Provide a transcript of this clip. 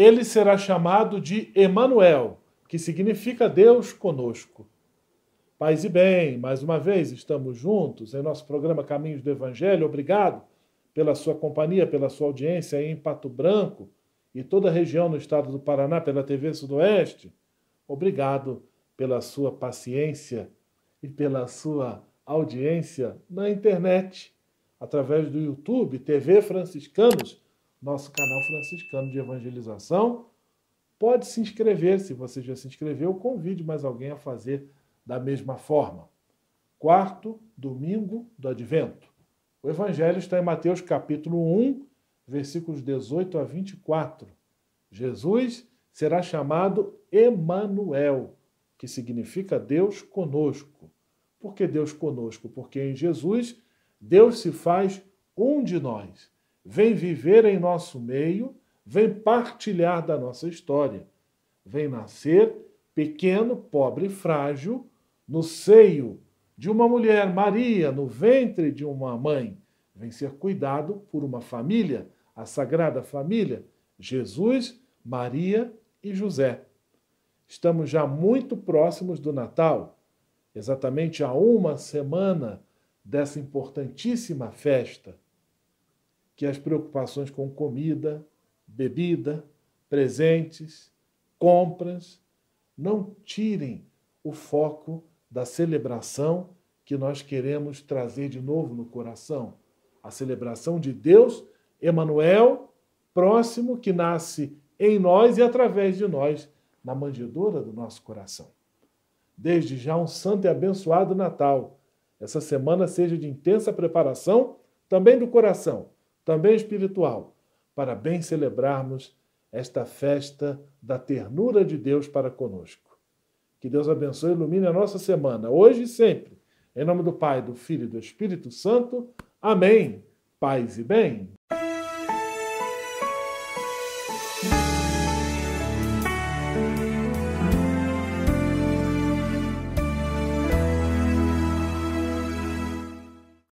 ele será chamado de Emanuel, que significa Deus conosco. Paz e bem, mais uma vez estamos juntos em nosso programa Caminhos do Evangelho. Obrigado pela sua companhia, pela sua audiência em Pato Branco e toda a região no estado do Paraná pela TV Sudoeste. Obrigado pela sua paciência e pela sua audiência na internet, através do YouTube TV Franciscanos nosso canal franciscano de evangelização. Pode se inscrever, se você já se inscreveu, convide mais alguém a fazer da mesma forma. Quarto domingo do advento. O evangelho está em Mateus capítulo 1, versículos 18 a 24. Jesus será chamado Emanuel, que significa Deus conosco. Por que Deus conosco? Porque em Jesus Deus se faz um de nós vem viver em nosso meio, vem partilhar da nossa história. Vem nascer pequeno, pobre e frágil no seio de uma mulher, Maria, no ventre de uma mãe. Vem ser cuidado por uma família, a sagrada família, Jesus, Maria e José. Estamos já muito próximos do Natal, exatamente a uma semana dessa importantíssima festa que as preocupações com comida, bebida, presentes, compras, não tirem o foco da celebração que nós queremos trazer de novo no coração. A celebração de Deus, Emanuel, próximo, que nasce em nós e através de nós, na manjedoura do nosso coração. Desde já um santo e abençoado Natal. Essa semana seja de intensa preparação também do coração também espiritual, para bem celebrarmos esta festa da ternura de Deus para conosco. Que Deus abençoe e ilumine a nossa semana, hoje e sempre. Em nome do Pai, do Filho e do Espírito Santo. Amém. Paz e bem.